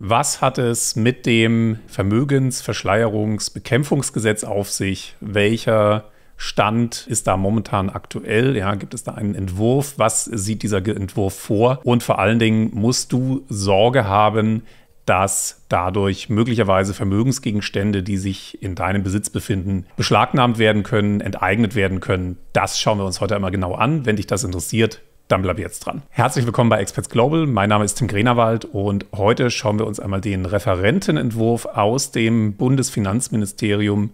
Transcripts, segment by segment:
Was hat es mit dem Vermögensverschleierungsbekämpfungsgesetz auf sich? Welcher Stand ist da momentan aktuell? Ja, gibt es da einen Entwurf? Was sieht dieser Entwurf vor? Und vor allen Dingen musst du Sorge haben, dass dadurch möglicherweise Vermögensgegenstände, die sich in deinem Besitz befinden, beschlagnahmt werden können, enteignet werden können. Das schauen wir uns heute einmal genau an. Wenn dich das interessiert, dann bleib jetzt dran. Herzlich willkommen bei Experts Global. Mein Name ist Tim Grenerwald und heute schauen wir uns einmal den Referentenentwurf aus dem Bundesfinanzministerium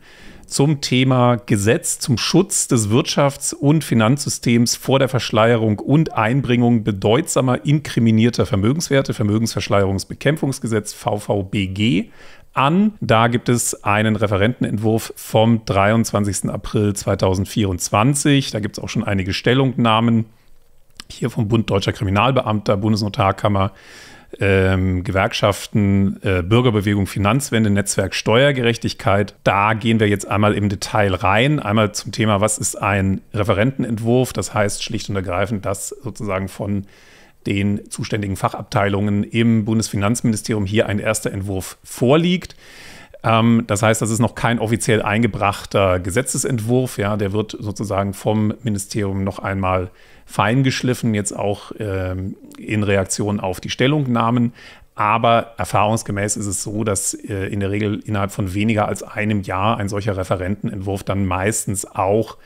zum Thema Gesetz zum Schutz des Wirtschafts- und Finanzsystems vor der Verschleierung und Einbringung bedeutsamer inkriminierter Vermögenswerte, Vermögensverschleierungsbekämpfungsgesetz VVBG an. Da gibt es einen Referentenentwurf vom 23. April 2024. Da gibt es auch schon einige Stellungnahmen hier vom Bund Deutscher Kriminalbeamter, Bundesnotarkammer, ähm, Gewerkschaften, äh, Bürgerbewegung, Finanzwende, Netzwerk Steuergerechtigkeit. Da gehen wir jetzt einmal im Detail rein. Einmal zum Thema, was ist ein Referentenentwurf? Das heißt schlicht und ergreifend, dass sozusagen von den zuständigen Fachabteilungen im Bundesfinanzministerium hier ein erster Entwurf vorliegt. Ähm, das heißt, das ist noch kein offiziell eingebrachter Gesetzesentwurf. Ja, der wird sozusagen vom Ministerium noch einmal feingeschliffen, jetzt auch ähm, in Reaktion auf die Stellungnahmen. Aber erfahrungsgemäß ist es so, dass äh, in der Regel innerhalb von weniger als einem Jahr ein solcher Referentenentwurf dann meistens auch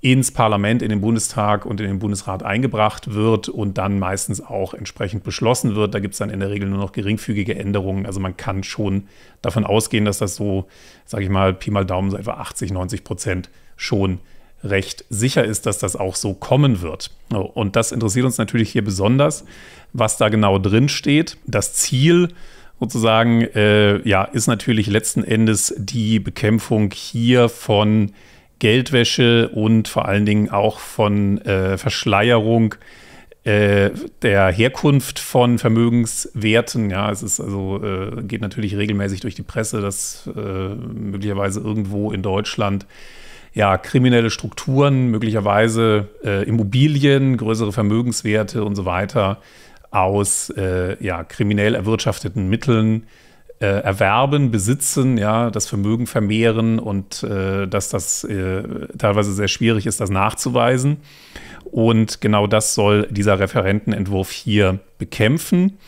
ins Parlament, in den Bundestag und in den Bundesrat eingebracht wird und dann meistens auch entsprechend beschlossen wird. Da gibt es dann in der Regel nur noch geringfügige Änderungen. Also man kann schon davon ausgehen, dass das so, sage ich mal, Pi mal Daumen so etwa 80, 90 Prozent schon recht sicher ist, dass das auch so kommen wird. Und das interessiert uns natürlich hier besonders, was da genau drin steht. Das Ziel sozusagen äh, ja, ist natürlich letzten Endes die Bekämpfung hier von Geldwäsche und vor allen Dingen auch von äh, Verschleierung äh, der Herkunft von Vermögenswerten. Ja, es ist also, äh, geht natürlich regelmäßig durch die Presse, dass äh, möglicherweise irgendwo in Deutschland ja, kriminelle Strukturen, möglicherweise äh, Immobilien, größere Vermögenswerte und so weiter aus äh, ja, kriminell erwirtschafteten Mitteln äh, erwerben, besitzen, ja, das Vermögen vermehren und äh, dass das äh, teilweise sehr schwierig ist, das nachzuweisen. Und genau das soll dieser Referentenentwurf hier bekämpfen.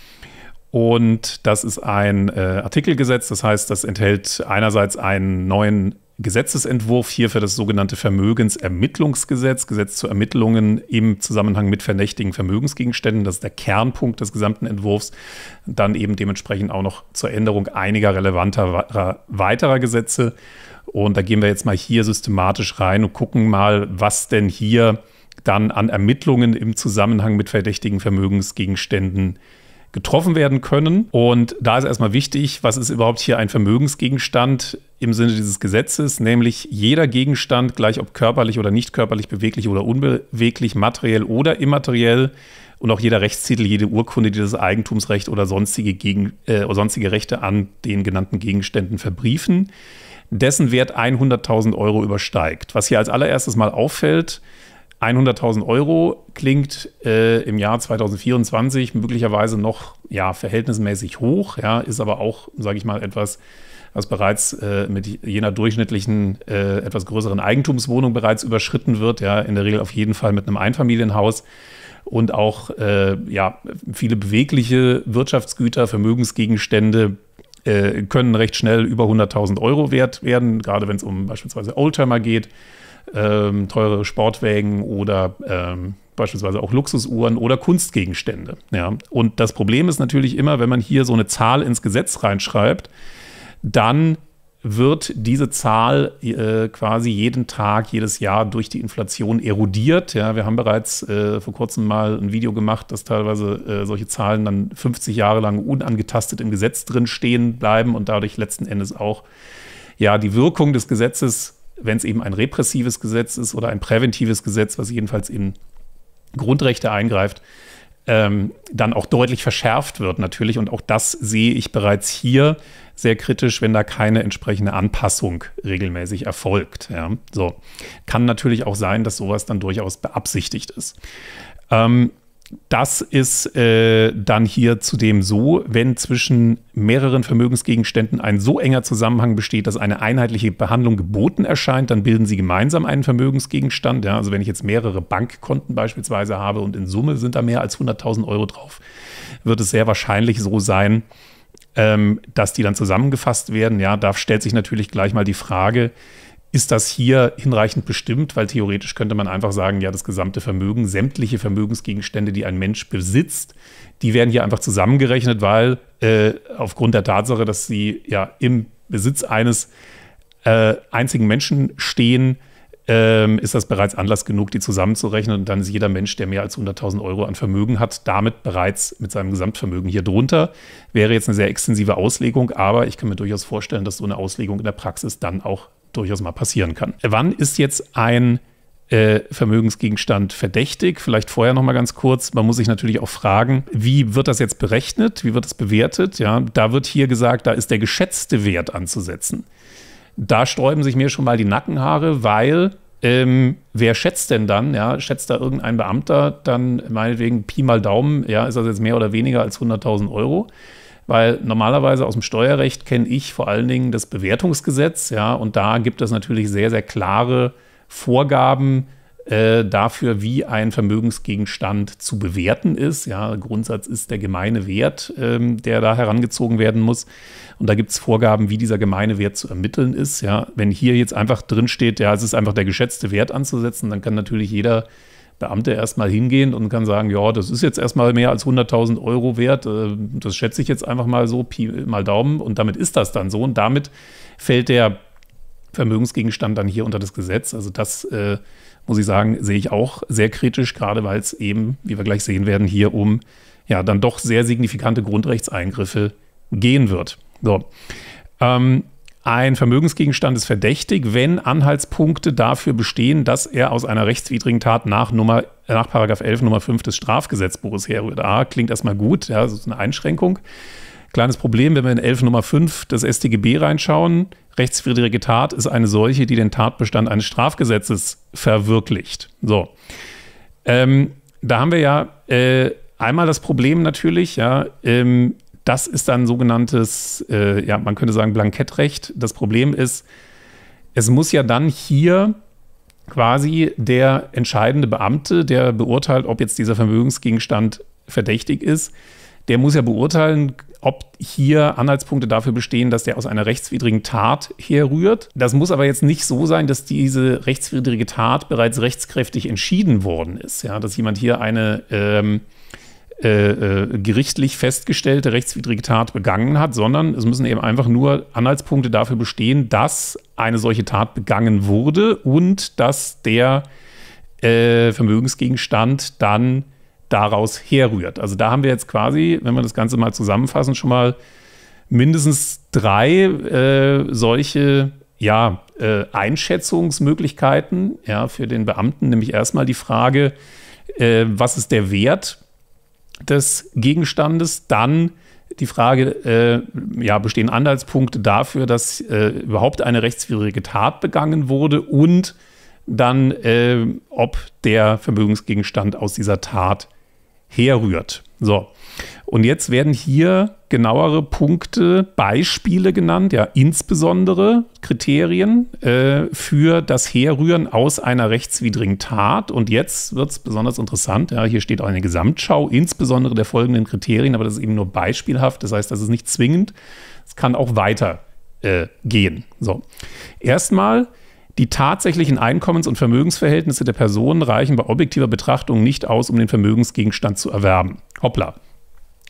Und das ist ein äh, Artikelgesetz, das heißt, das enthält einerseits einen neuen Gesetzesentwurf hier für das sogenannte Vermögensermittlungsgesetz, Gesetz zu Ermittlungen im Zusammenhang mit verdächtigen Vermögensgegenständen. Das ist der Kernpunkt des gesamten Entwurfs. Dann eben dementsprechend auch noch zur Änderung einiger relevanter weiterer Gesetze. Und da gehen wir jetzt mal hier systematisch rein und gucken mal, was denn hier dann an Ermittlungen im Zusammenhang mit verdächtigen Vermögensgegenständen äh, getroffen werden können. Und da ist erstmal wichtig, was ist überhaupt hier ein Vermögensgegenstand im Sinne dieses Gesetzes, nämlich jeder Gegenstand, gleich ob körperlich oder nicht körperlich, beweglich oder unbeweglich, materiell oder immateriell, und auch jeder Rechtstitel, jede Urkunde, die das Eigentumsrecht oder sonstige, Gegen, äh, sonstige Rechte an den genannten Gegenständen verbriefen, dessen Wert 100.000 Euro übersteigt. Was hier als allererstes mal auffällt, 100.000 Euro klingt äh, im Jahr 2024 möglicherweise noch ja, verhältnismäßig hoch, ja, ist aber auch, sage ich mal, etwas, was bereits äh, mit jener durchschnittlichen, äh, etwas größeren Eigentumswohnung bereits überschritten wird, ja, in der Regel auf jeden Fall mit einem Einfamilienhaus und auch äh, ja, viele bewegliche Wirtschaftsgüter, Vermögensgegenstände, äh, können recht schnell über 100.000 Euro wert werden, gerade wenn es um beispielsweise Oldtimer geht ähm, teure Sportwägen oder ähm, beispielsweise auch Luxusuhren oder Kunstgegenstände. Ja. Und das Problem ist natürlich immer, wenn man hier so eine Zahl ins Gesetz reinschreibt, dann wird diese Zahl äh, quasi jeden Tag, jedes Jahr durch die Inflation erodiert. Ja, wir haben bereits äh, vor kurzem mal ein Video gemacht, dass teilweise äh, solche Zahlen dann 50 Jahre lang unangetastet im Gesetz drin stehen bleiben und dadurch letzten Endes auch ja, die Wirkung des Gesetzes wenn es eben ein repressives Gesetz ist oder ein präventives Gesetz, was jedenfalls in Grundrechte eingreift, ähm, dann auch deutlich verschärft wird natürlich. Und auch das sehe ich bereits hier sehr kritisch, wenn da keine entsprechende Anpassung regelmäßig erfolgt. Ja, so kann natürlich auch sein, dass sowas dann durchaus beabsichtigt ist. Ähm, das ist äh, dann hier zudem so, wenn zwischen mehreren Vermögensgegenständen ein so enger Zusammenhang besteht, dass eine einheitliche Behandlung geboten erscheint, dann bilden sie gemeinsam einen Vermögensgegenstand. Ja, also wenn ich jetzt mehrere Bankkonten beispielsweise habe und in Summe sind da mehr als 100.000 Euro drauf, wird es sehr wahrscheinlich so sein, ähm, dass die dann zusammengefasst werden. Ja, da stellt sich natürlich gleich mal die Frage, ist das hier hinreichend bestimmt? Weil theoretisch könnte man einfach sagen, ja, das gesamte Vermögen, sämtliche Vermögensgegenstände, die ein Mensch besitzt, die werden hier einfach zusammengerechnet, weil äh, aufgrund der Tatsache, dass sie ja im Besitz eines äh, einzigen Menschen stehen, ähm, ist das bereits Anlass genug, die zusammenzurechnen. Und dann ist jeder Mensch, der mehr als 100.000 Euro an Vermögen hat, damit bereits mit seinem Gesamtvermögen hier drunter. Wäre jetzt eine sehr extensive Auslegung, aber ich kann mir durchaus vorstellen, dass so eine Auslegung in der Praxis dann auch durchaus mal passieren kann. Wann ist jetzt ein äh, Vermögensgegenstand verdächtig? Vielleicht vorher noch mal ganz kurz. Man muss sich natürlich auch fragen, wie wird das jetzt berechnet? Wie wird das bewertet? Ja, da wird hier gesagt, da ist der geschätzte Wert anzusetzen. Da sträuben sich mir schon mal die Nackenhaare, weil ähm, wer schätzt denn dann? Ja, schätzt da irgendein Beamter dann meinetwegen Pi mal Daumen? Ja, ist das jetzt mehr oder weniger als 100.000 Euro? weil normalerweise aus dem Steuerrecht kenne ich vor allen Dingen das Bewertungsgesetz, ja, und da gibt es natürlich sehr, sehr klare Vorgaben äh, dafür, wie ein Vermögensgegenstand zu bewerten ist. Ja, Grundsatz ist der gemeine Wert, ähm, der da herangezogen werden muss. Und da gibt es Vorgaben, wie dieser gemeine Wert zu ermitteln ist. Ja, wenn hier jetzt einfach drinsteht, ja, es ist einfach der geschätzte Wert anzusetzen, dann kann natürlich jeder Beamte erstmal hingehen und kann sagen, ja, das ist jetzt erstmal mehr als 100.000 Euro wert, äh, das schätze ich jetzt einfach mal so, Pi mal Daumen und damit ist das dann so und damit fällt der Vermögensgegenstand dann hier unter das Gesetz. Also das, äh, muss ich sagen, sehe ich auch sehr kritisch, gerade weil es eben, wie wir gleich sehen werden, hier um ja dann doch sehr signifikante Grundrechtseingriffe gehen wird. So. Ähm, ein Vermögensgegenstand ist verdächtig, wenn Anhaltspunkte dafür bestehen, dass er aus einer rechtswidrigen Tat nach Nummer äh, nach Paragraph 11 Nummer 5 des Strafgesetzbuches herrührt. A ah, klingt erstmal gut, ja, das ist eine Einschränkung. Kleines Problem, wenn wir in 11 Nummer 5 des StGB reinschauen, rechtswidrige Tat ist eine solche, die den Tatbestand eines Strafgesetzes verwirklicht. So. Ähm, da haben wir ja äh, einmal das Problem natürlich, ja, ähm, das ist dann sogenanntes, äh, ja, man könnte sagen Blankettrecht. Das Problem ist, es muss ja dann hier quasi der entscheidende Beamte, der beurteilt, ob jetzt dieser Vermögensgegenstand verdächtig ist, der muss ja beurteilen, ob hier Anhaltspunkte dafür bestehen, dass der aus einer rechtswidrigen Tat herrührt. Das muss aber jetzt nicht so sein, dass diese rechtswidrige Tat bereits rechtskräftig entschieden worden ist. Ja, dass jemand hier eine ähm, äh, äh, gerichtlich festgestellte rechtswidrige Tat begangen hat, sondern es müssen eben einfach nur Anhaltspunkte dafür bestehen, dass eine solche Tat begangen wurde und dass der äh, Vermögensgegenstand dann daraus herrührt. Also da haben wir jetzt quasi, wenn wir das Ganze mal zusammenfassen, schon mal mindestens drei äh, solche ja, äh, Einschätzungsmöglichkeiten ja, für den Beamten, nämlich erstmal die Frage, äh, was ist der Wert des Gegenstandes, dann die Frage, äh, ja, bestehen Anhaltspunkte dafür, dass äh, überhaupt eine rechtswidrige Tat begangen wurde und dann, äh, ob der Vermögensgegenstand aus dieser Tat herrührt. So. Und jetzt werden hier genauere Punkte, Beispiele genannt, ja, insbesondere Kriterien äh, für das Herrühren aus einer rechtswidrigen Tat. Und jetzt wird es besonders interessant. Ja, hier steht auch eine Gesamtschau, insbesondere der folgenden Kriterien, aber das ist eben nur beispielhaft. Das heißt, das ist nicht zwingend. Es kann auch weiter äh, gehen. So. Erstmal die tatsächlichen Einkommens- und Vermögensverhältnisse der Personen reichen bei objektiver Betrachtung nicht aus, um den Vermögensgegenstand zu erwerben. Hoppla.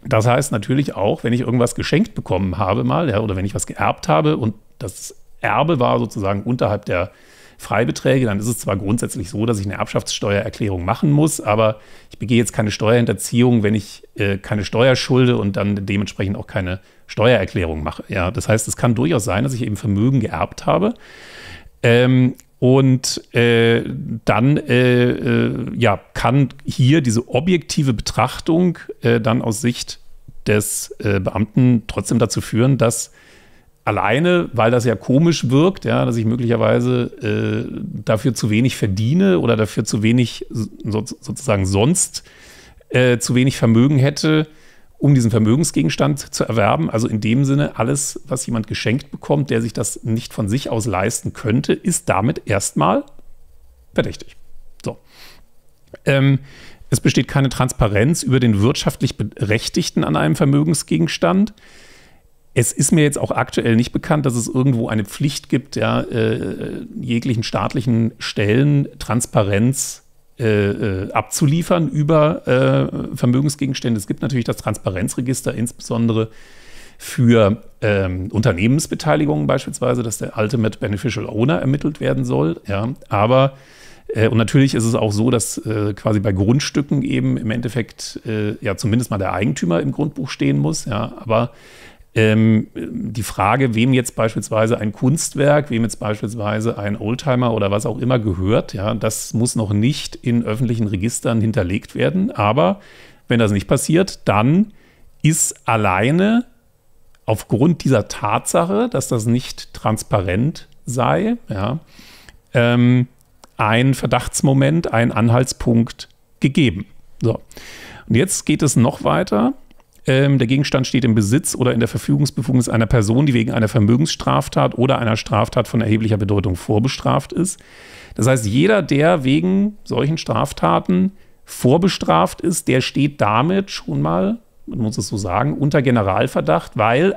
Das heißt natürlich auch, wenn ich irgendwas geschenkt bekommen habe mal, ja, oder wenn ich was geerbt habe und das Erbe war sozusagen unterhalb der Freibeträge, dann ist es zwar grundsätzlich so, dass ich eine Erbschaftssteuererklärung machen muss, aber ich begehe jetzt keine Steuerhinterziehung, wenn ich äh, keine Steuerschulde und dann dementsprechend auch keine Steuererklärung mache. Ja, das heißt, es kann durchaus sein, dass ich eben Vermögen geerbt habe, ähm, und äh, dann äh, äh, ja, kann hier diese objektive Betrachtung äh, dann aus Sicht des äh, Beamten trotzdem dazu führen, dass alleine, weil das ja komisch wirkt, ja, dass ich möglicherweise äh, dafür zu wenig verdiene oder dafür zu wenig so, sozusagen sonst zu wenig Vermögen hätte, um diesen Vermögensgegenstand zu erwerben. Also in dem Sinne, alles, was jemand geschenkt bekommt, der sich das nicht von sich aus leisten könnte, ist damit erstmal verdächtig. So. Ähm, es besteht keine Transparenz über den wirtschaftlich Berechtigten an einem Vermögensgegenstand. Es ist mir jetzt auch aktuell nicht bekannt, dass es irgendwo eine Pflicht gibt, ja, äh, äh jeglichen staatlichen Stellen Transparenz zu äh, äh, abzuliefern über äh, Vermögensgegenstände. Es gibt natürlich das Transparenzregister, insbesondere für ähm, Unternehmensbeteiligungen beispielsweise, dass der Ultimate Beneficial Owner ermittelt werden soll. Ja, aber äh, und natürlich ist es auch so, dass äh, quasi bei Grundstücken eben im Endeffekt äh, ja zumindest mal der Eigentümer im Grundbuch stehen muss. Ja, aber ähm, die Frage, wem jetzt beispielsweise ein Kunstwerk, wem jetzt beispielsweise ein Oldtimer oder was auch immer gehört, ja, das muss noch nicht in öffentlichen Registern hinterlegt werden. Aber wenn das nicht passiert, dann ist alleine aufgrund dieser Tatsache, dass das nicht transparent sei, ja, ähm, ein Verdachtsmoment, ein Anhaltspunkt gegeben. So. Und jetzt geht es noch weiter ähm, der Gegenstand steht im Besitz oder in der Verfügungsbefugnis einer Person, die wegen einer Vermögensstraftat oder einer Straftat von erheblicher Bedeutung vorbestraft ist. Das heißt, jeder, der wegen solchen Straftaten vorbestraft ist, der steht damit schon mal, man muss es so sagen, unter Generalverdacht, weil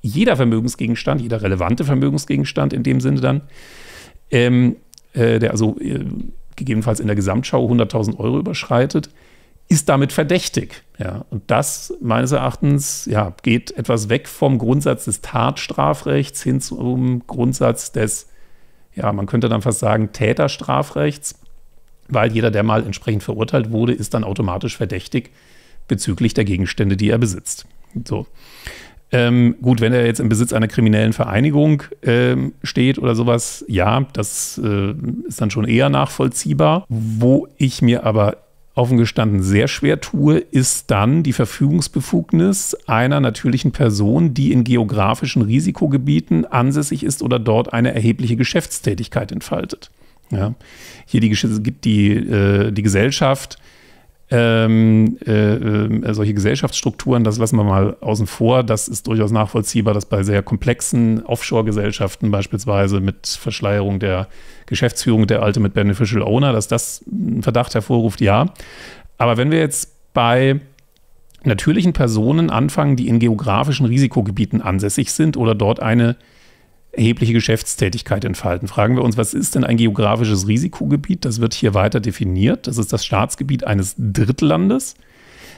jeder Vermögensgegenstand, jeder relevante Vermögensgegenstand in dem Sinne dann, ähm, äh, der also äh, gegebenenfalls in der Gesamtschau 100.000 Euro überschreitet, ist damit verdächtig. Ja, und das meines Erachtens ja, geht etwas weg vom Grundsatz des Tatstrafrechts hin zum Grundsatz des, ja, man könnte dann fast sagen, Täterstrafrechts, weil jeder, der mal entsprechend verurteilt wurde, ist dann automatisch verdächtig bezüglich der Gegenstände, die er besitzt. So. Ähm, gut, wenn er jetzt im Besitz einer kriminellen Vereinigung ähm, steht oder sowas, ja, das äh, ist dann schon eher nachvollziehbar. Wo ich mir aber offen gestanden sehr schwer tue, ist dann die Verfügungsbefugnis einer natürlichen Person, die in geografischen Risikogebieten ansässig ist oder dort eine erhebliche Geschäftstätigkeit entfaltet. Ja. Hier die, die, die, äh, die Gesellschaft ähm, äh, äh, solche Gesellschaftsstrukturen, das lassen wir mal außen vor. Das ist durchaus nachvollziehbar, dass bei sehr komplexen Offshore-Gesellschaften beispielsweise mit Verschleierung der Geschäftsführung der mit Beneficial Owner, dass das einen Verdacht hervorruft, ja. Aber wenn wir jetzt bei natürlichen Personen anfangen, die in geografischen Risikogebieten ansässig sind oder dort eine äh, erhebliche Geschäftstätigkeit entfalten. Fragen wir uns, was ist denn ein geografisches Risikogebiet? Das wird hier weiter definiert. Das ist das Staatsgebiet eines Drittlandes.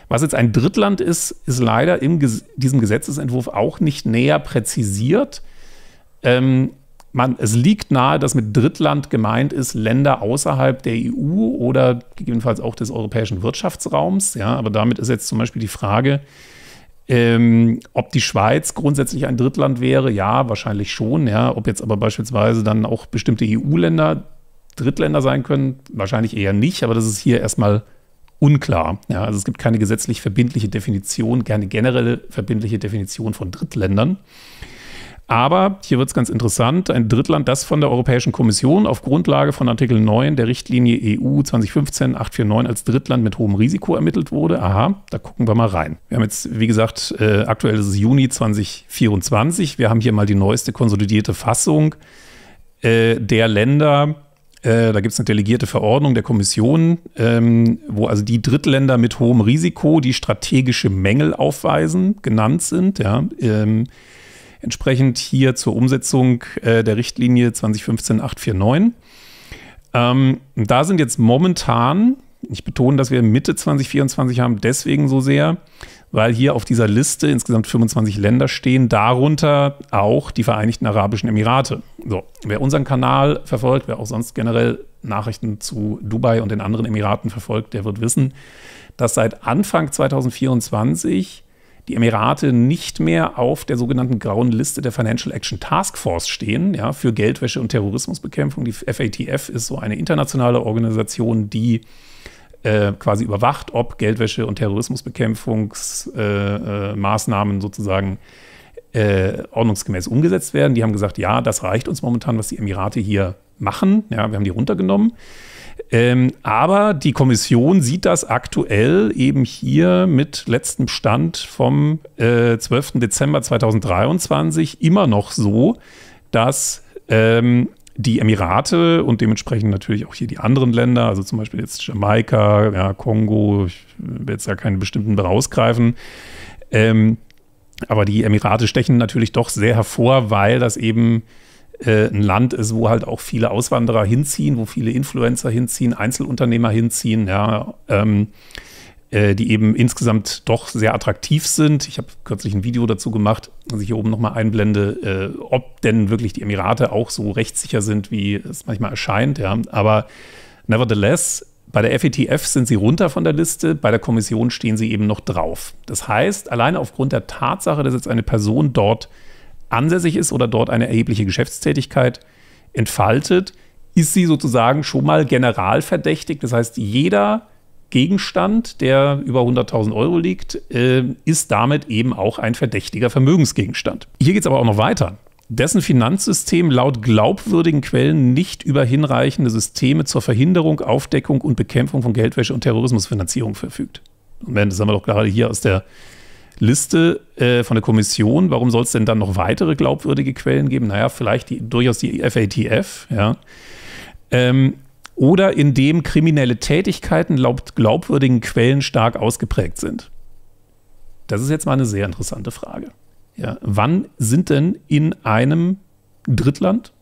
Was jetzt ein Drittland ist, ist leider in diesem Gesetzesentwurf auch nicht näher präzisiert. Ähm, man, es liegt nahe, dass mit Drittland gemeint ist Länder außerhalb der EU oder gegebenenfalls auch des europäischen Wirtschaftsraums. Ja, aber damit ist jetzt zum Beispiel die Frage, ähm, ob die Schweiz grundsätzlich ein Drittland wäre, ja, wahrscheinlich schon. Ja. Ob jetzt aber beispielsweise dann auch bestimmte EU-Länder Drittländer sein können, wahrscheinlich eher nicht, aber das ist hier erstmal unklar. Ja. Also es gibt keine gesetzlich verbindliche Definition, keine generelle verbindliche Definition von Drittländern. Aber hier wird es ganz interessant, ein Drittland, das von der Europäischen Kommission auf Grundlage von Artikel 9 der Richtlinie e EU 2015-849 als Drittland mit hohem Risiko ermittelt wurde. Aha, da gucken wir mal rein. Wir haben jetzt, wie gesagt, äh, aktuell ist es Juni 2024. Wir haben hier mal die neueste konsolidierte Fassung äh, der Länder, äh, da gibt es eine delegierte Verordnung der Kommission, ähm, wo also die Drittländer mit hohem Risiko, die strategische Mängel aufweisen, genannt sind. Ja, ähm, entsprechend hier zur Umsetzung äh, der Richtlinie 2015-849. Ähm, da sind jetzt momentan, ich betone, dass wir Mitte 2024 haben, deswegen so sehr, weil hier auf dieser Liste insgesamt 25 Länder stehen, darunter auch die Vereinigten Arabischen Emirate. So, wer unseren Kanal verfolgt, wer auch sonst generell Nachrichten zu Dubai und den anderen Emiraten verfolgt, der wird wissen, dass seit Anfang 2024 die Emirate nicht mehr auf der sogenannten grauen Liste der Financial Action Task Force stehen, ja, für Geldwäsche und Terrorismusbekämpfung. Die FATF ist so eine internationale Organisation, die äh, quasi überwacht, ob Geldwäsche und Terrorismusbekämpfungsmaßnahmen äh, äh, sozusagen äh, ordnungsgemäß umgesetzt werden. Die haben gesagt, ja, das reicht uns momentan, was die Emirate hier machen. Ja, wir haben die runtergenommen. Ähm, aber die Kommission sieht das aktuell eben hier mit letztem Stand vom äh, 12. Dezember 2023 immer noch so, dass ähm, die Emirate und dementsprechend natürlich auch hier die anderen Länder, also zum Beispiel jetzt Jamaika, ja, Kongo, ich will jetzt ja keinen bestimmten rausgreifen, ähm, aber die Emirate stechen natürlich doch sehr hervor, weil das eben äh, ein Land ist, wo halt auch viele Auswanderer hinziehen, wo viele Influencer hinziehen, Einzelunternehmer hinziehen, ja, ähm, äh, die eben insgesamt doch sehr attraktiv sind. Ich habe kürzlich ein Video dazu gemacht, das ich hier oben nochmal einblende, äh, ob denn wirklich die Emirate auch so rechtssicher sind, wie es manchmal erscheint, ja. Aber nevertheless, bei der FETF e sind sie runter von der Liste, bei der Kommission stehen sie eben noch drauf. Das heißt, alleine aufgrund der Tatsache, dass jetzt eine Person dort ansässig ist oder dort eine erhebliche Geschäftstätigkeit entfaltet, ist sie sozusagen schon mal generalverdächtig. Das heißt, jeder Gegenstand, der über 100.000 Euro liegt, äh, ist damit eben auch ein verdächtiger Vermögensgegenstand. Hier geht es aber auch noch weiter. Dessen Finanzsystem laut glaubwürdigen Quellen nicht über hinreichende Systeme zur Verhinderung, Aufdeckung und Bekämpfung von Geldwäsche und Terrorismusfinanzierung verfügt. Das haben wir doch gerade hier aus der Liste äh, von der Kommission, warum soll es denn dann noch weitere glaubwürdige Quellen geben? Naja, vielleicht die, durchaus die FATF, ja. Ähm, oder indem kriminelle Tätigkeiten laut glaubwürdigen Quellen stark ausgeprägt sind? Das ist jetzt mal eine sehr interessante Frage. Ja, wann sind denn in einem Drittland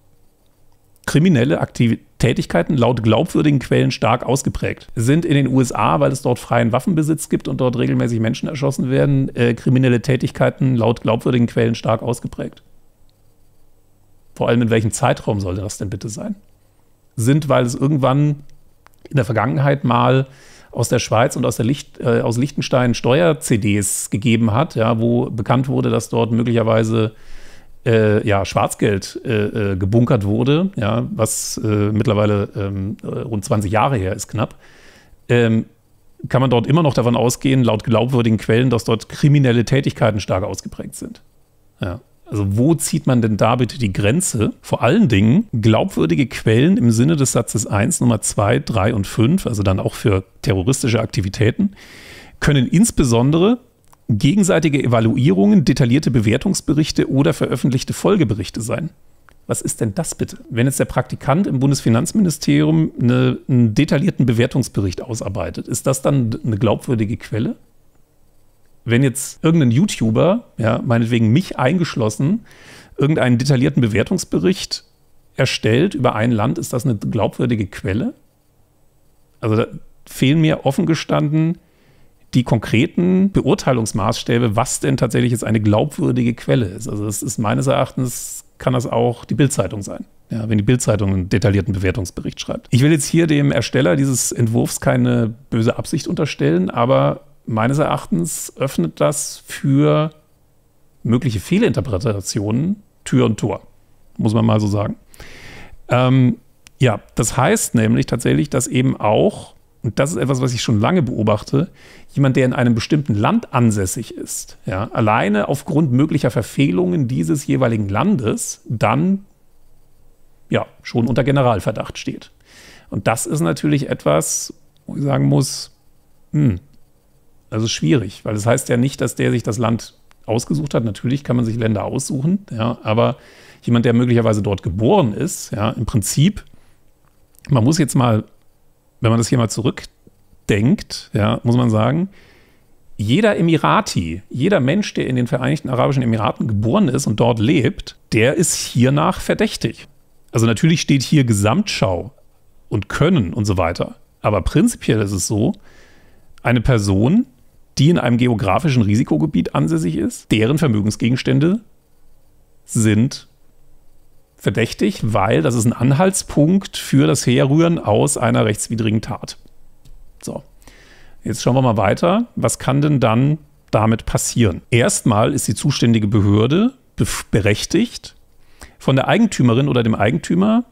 kriminelle Aktivitäten Tätigkeiten laut glaubwürdigen Quellen stark ausgeprägt. Sind in den USA, weil es dort freien Waffenbesitz gibt und dort regelmäßig Menschen erschossen werden, äh, kriminelle Tätigkeiten laut glaubwürdigen Quellen stark ausgeprägt. Vor allem in welchem Zeitraum sollte das denn bitte sein? Sind, weil es irgendwann in der Vergangenheit mal aus der Schweiz und aus, der Licht, äh, aus Liechtenstein Steuer-CDs gegeben hat, ja, wo bekannt wurde, dass dort möglicherweise äh, ja, Schwarzgeld äh, äh, gebunkert wurde, ja, was äh, mittlerweile ähm, äh, rund 20 Jahre her ist, knapp, ähm, kann man dort immer noch davon ausgehen, laut glaubwürdigen Quellen, dass dort kriminelle Tätigkeiten stark ausgeprägt sind. Ja. Also wo zieht man denn da bitte die Grenze? Vor allen Dingen glaubwürdige Quellen im Sinne des Satzes 1, Nummer 2, 3 und 5, also dann auch für terroristische Aktivitäten, können insbesondere gegenseitige Evaluierungen, detaillierte Bewertungsberichte oder veröffentlichte Folgeberichte sein. Was ist denn das bitte? Wenn jetzt der Praktikant im Bundesfinanzministerium eine, einen detaillierten Bewertungsbericht ausarbeitet, ist das dann eine glaubwürdige Quelle? Wenn jetzt irgendein YouTuber, ja, meinetwegen mich eingeschlossen, irgendeinen detaillierten Bewertungsbericht erstellt über ein Land, ist das eine glaubwürdige Quelle? Also da fehlen mir offen gestanden die konkreten Beurteilungsmaßstäbe, was denn tatsächlich jetzt eine glaubwürdige Quelle ist. Also das ist meines Erachtens, kann das auch die Bildzeitung sein. Ja, wenn die Bildzeitung einen detaillierten Bewertungsbericht schreibt. Ich will jetzt hier dem Ersteller dieses Entwurfs keine böse Absicht unterstellen, aber meines Erachtens öffnet das für mögliche Fehlinterpretationen Tür und Tor, muss man mal so sagen. Ähm, ja, das heißt nämlich tatsächlich, dass eben auch und das ist etwas, was ich schon lange beobachte, jemand, der in einem bestimmten Land ansässig ist, ja, alleine aufgrund möglicher Verfehlungen dieses jeweiligen Landes, dann ja schon unter Generalverdacht steht. Und das ist natürlich etwas, wo ich sagen muss, hm, das ist schwierig, weil das heißt ja nicht, dass der sich das Land ausgesucht hat. Natürlich kann man sich Länder aussuchen, ja, aber jemand, der möglicherweise dort geboren ist, ja, im Prinzip, man muss jetzt mal wenn man das hier mal zurückdenkt, ja, muss man sagen, jeder Emirati, jeder Mensch, der in den Vereinigten Arabischen Emiraten geboren ist und dort lebt, der ist hiernach verdächtig. Also natürlich steht hier Gesamtschau und Können und so weiter. Aber prinzipiell ist es so, eine Person, die in einem geografischen Risikogebiet ansässig ist, deren Vermögensgegenstände sind verdächtig, weil das ist ein Anhaltspunkt für das Herrühren aus einer rechtswidrigen Tat. So, jetzt schauen wir mal weiter. Was kann denn dann damit passieren? Erstmal ist die zuständige Behörde berechtigt, von der Eigentümerin oder dem Eigentümer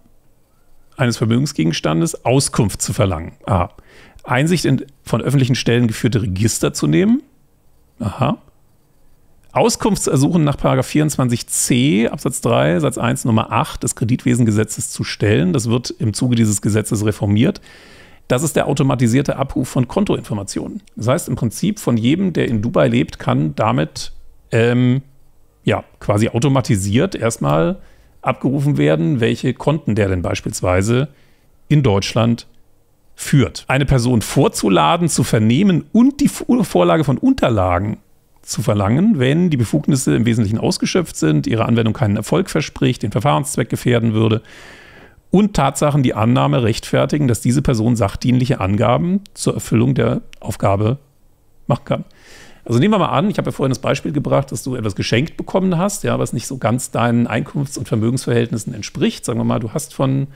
eines Vermögensgegenstandes Auskunft zu verlangen. Aha. Einsicht in von öffentlichen Stellen geführte Register zu nehmen. Aha. Auskunftsersuchen nach 24c Absatz 3 Satz 1 Nummer 8 des Kreditwesengesetzes zu stellen. Das wird im Zuge dieses Gesetzes reformiert. Das ist der automatisierte Abruf von Kontoinformationen. Das heißt im Prinzip, von jedem, der in Dubai lebt, kann damit ähm, ja, quasi automatisiert erstmal abgerufen werden, welche Konten der denn beispielsweise in Deutschland führt. Eine Person vorzuladen, zu vernehmen und die Vorlage von Unterlagen zu verlangen, wenn die Befugnisse im Wesentlichen ausgeschöpft sind, ihre Anwendung keinen Erfolg verspricht, den Verfahrenszweck gefährden würde und Tatsachen die Annahme rechtfertigen, dass diese Person sachdienliche Angaben zur Erfüllung der Aufgabe machen kann. Also nehmen wir mal an, ich habe ja vorhin das Beispiel gebracht, dass du etwas geschenkt bekommen hast, ja, was nicht so ganz deinen Einkunfts- und Vermögensverhältnissen entspricht. Sagen wir mal, du hast von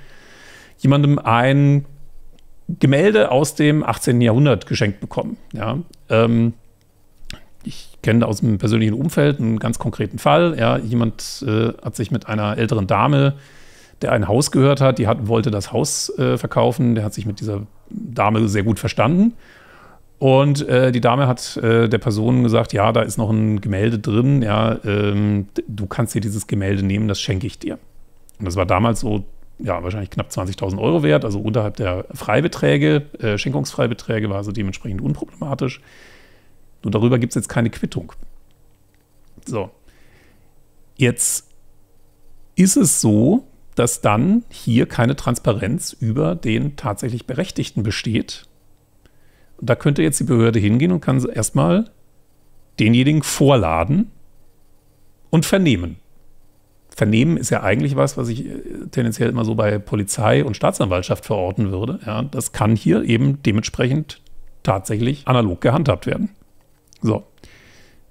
jemandem ein Gemälde aus dem 18. Jahrhundert geschenkt bekommen. Ja. Ähm, ich kenne aus dem persönlichen Umfeld einen ganz konkreten Fall. Ja, jemand äh, hat sich mit einer älteren Dame, der ein Haus gehört hat, die hat, wollte das Haus äh, verkaufen, der hat sich mit dieser Dame sehr gut verstanden. Und äh, die Dame hat äh, der Person gesagt, ja, da ist noch ein Gemälde drin, ja, ähm, du kannst dir dieses Gemälde nehmen, das schenke ich dir. Und das war damals so, ja, wahrscheinlich knapp 20.000 Euro wert, also unterhalb der Freibeträge, äh, Schenkungsfreibeträge war also dementsprechend unproblematisch. Nur darüber gibt es jetzt keine Quittung. So. Jetzt ist es so, dass dann hier keine Transparenz über den tatsächlich Berechtigten besteht. Und da könnte jetzt die Behörde hingehen und kann erstmal denjenigen vorladen und vernehmen. Vernehmen ist ja eigentlich was, was ich äh, tendenziell immer so bei Polizei und Staatsanwaltschaft verorten würde. Ja, das kann hier eben dementsprechend tatsächlich analog gehandhabt werden. So.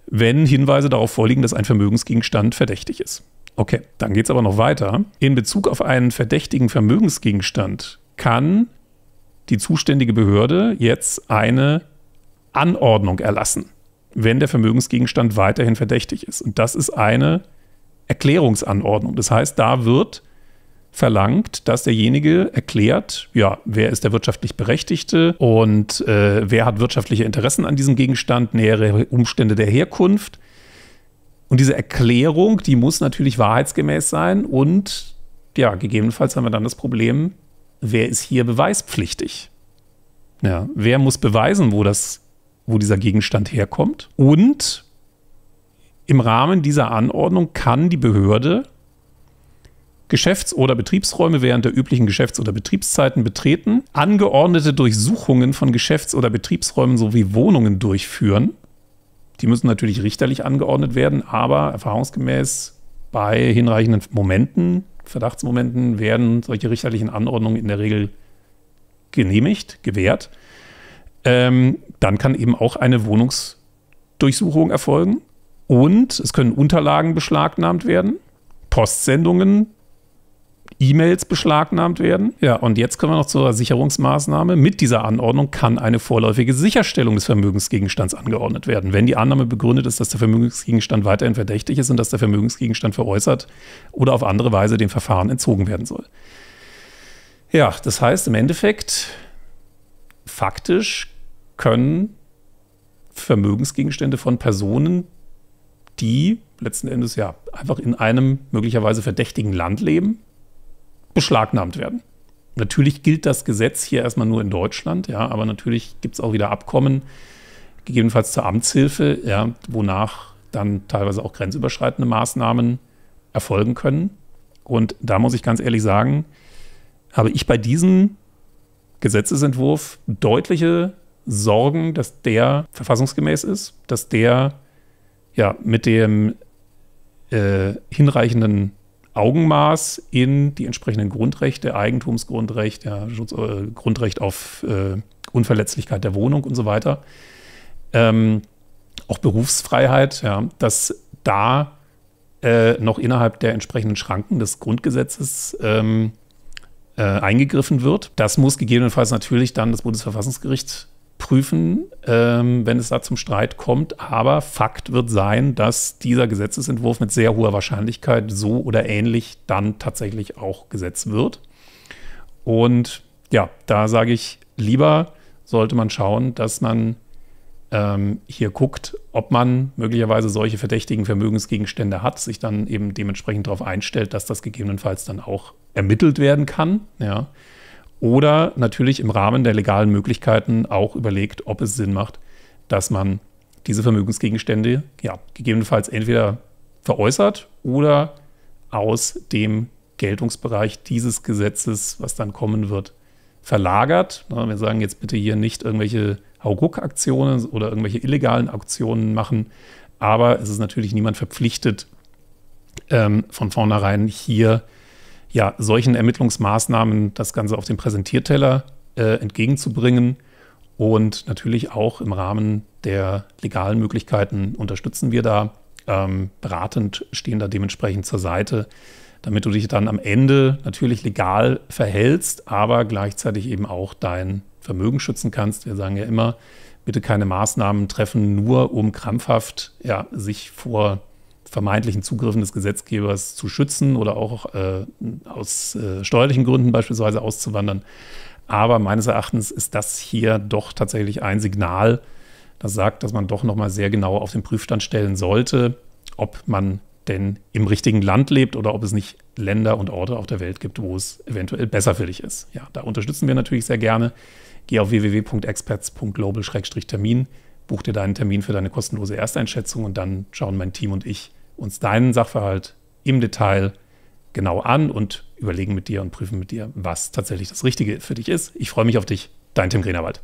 Wenn Hinweise darauf vorliegen, dass ein Vermögensgegenstand verdächtig ist. Okay, dann geht es aber noch weiter. In Bezug auf einen verdächtigen Vermögensgegenstand kann die zuständige Behörde jetzt eine Anordnung erlassen, wenn der Vermögensgegenstand weiterhin verdächtig ist. Und das ist eine Erklärungsanordnung. Das heißt, da wird verlangt, dass derjenige erklärt, ja, wer ist der wirtschaftlich Berechtigte und äh, wer hat wirtschaftliche Interessen an diesem Gegenstand, nähere Umstände der Herkunft. Und diese Erklärung, die muss natürlich wahrheitsgemäß sein und ja, gegebenenfalls haben wir dann das Problem, wer ist hier beweispflichtig? Ja, wer muss beweisen, wo das, wo dieser Gegenstand herkommt? Und im Rahmen dieser Anordnung kann die Behörde Geschäfts- oder Betriebsräume während der üblichen Geschäfts- oder Betriebszeiten betreten, angeordnete Durchsuchungen von Geschäfts- oder Betriebsräumen sowie Wohnungen durchführen. Die müssen natürlich richterlich angeordnet werden, aber erfahrungsgemäß bei hinreichenden Momenten, Verdachtsmomenten, werden solche richterlichen Anordnungen in der Regel genehmigt, gewährt. Ähm, dann kann eben auch eine Wohnungsdurchsuchung erfolgen und es können Unterlagen beschlagnahmt werden, Postsendungen E-Mails beschlagnahmt werden. Ja, und jetzt kommen wir noch zur Sicherungsmaßnahme. Mit dieser Anordnung kann eine vorläufige Sicherstellung des Vermögensgegenstands angeordnet werden, wenn die Annahme begründet ist, dass der Vermögensgegenstand weiterhin verdächtig ist und dass der Vermögensgegenstand veräußert oder auf andere Weise dem Verfahren entzogen werden soll. Ja, das heißt im Endeffekt, faktisch können Vermögensgegenstände von Personen, die letzten Endes ja einfach in einem möglicherweise verdächtigen Land leben, beschlagnahmt werden. Natürlich gilt das Gesetz hier erstmal nur in Deutschland, ja, aber natürlich gibt es auch wieder Abkommen, gegebenenfalls zur Amtshilfe, ja, wonach dann teilweise auch grenzüberschreitende Maßnahmen erfolgen können. Und da muss ich ganz ehrlich sagen, habe ich bei diesem Gesetzesentwurf deutliche Sorgen, dass der verfassungsgemäß ist, dass der ja mit dem äh, hinreichenden Augenmaß in die entsprechenden Grundrechte, Eigentumsgrundrecht, ja, äh, Grundrecht auf äh, Unverletzlichkeit der Wohnung und so weiter, ähm, auch Berufsfreiheit, ja, dass da äh, noch innerhalb der entsprechenden Schranken des Grundgesetzes ähm, äh, eingegriffen wird. Das muss gegebenenfalls natürlich dann das Bundesverfassungsgericht prüfen, ähm, wenn es da zum Streit kommt. Aber Fakt wird sein, dass dieser Gesetzesentwurf mit sehr hoher Wahrscheinlichkeit so oder ähnlich dann tatsächlich auch Gesetz wird. Und ja, da sage ich, lieber sollte man schauen, dass man ähm, hier guckt, ob man möglicherweise solche verdächtigen Vermögensgegenstände hat, sich dann eben dementsprechend darauf einstellt, dass das gegebenenfalls dann auch ermittelt werden kann. Ja. Oder natürlich im Rahmen der legalen Möglichkeiten auch überlegt, ob es Sinn macht, dass man diese Vermögensgegenstände ja, gegebenenfalls entweder veräußert oder aus dem Geltungsbereich dieses Gesetzes, was dann kommen wird, verlagert. Wir sagen jetzt bitte hier nicht irgendwelche hauguck aktionen oder irgendwelche illegalen Aktionen machen, aber es ist natürlich niemand verpflichtet, ähm, von vornherein hier ja, solchen Ermittlungsmaßnahmen das Ganze auf den Präsentierteller äh, entgegenzubringen und natürlich auch im Rahmen der legalen Möglichkeiten unterstützen wir da. Ähm, beratend stehen da dementsprechend zur Seite, damit du dich dann am Ende natürlich legal verhältst, aber gleichzeitig eben auch dein Vermögen schützen kannst. Wir sagen ja immer, bitte keine Maßnahmen treffen, nur um krampfhaft ja, sich vor vermeintlichen Zugriffen des Gesetzgebers zu schützen oder auch äh, aus äh, steuerlichen Gründen beispielsweise auszuwandern. Aber meines Erachtens ist das hier doch tatsächlich ein Signal, das sagt, dass man doch nochmal sehr genau auf den Prüfstand stellen sollte, ob man denn im richtigen Land lebt oder ob es nicht Länder und Orte auf der Welt gibt, wo es eventuell besser für dich ist. Ja, da unterstützen wir natürlich sehr gerne. Geh auf www.experts.global-termin, buch dir deinen Termin für deine kostenlose Ersteinschätzung und dann schauen mein Team und ich, uns deinen Sachverhalt im Detail genau an und überlegen mit dir und prüfen mit dir, was tatsächlich das Richtige für dich ist. Ich freue mich auf dich, dein Tim Greenerwald.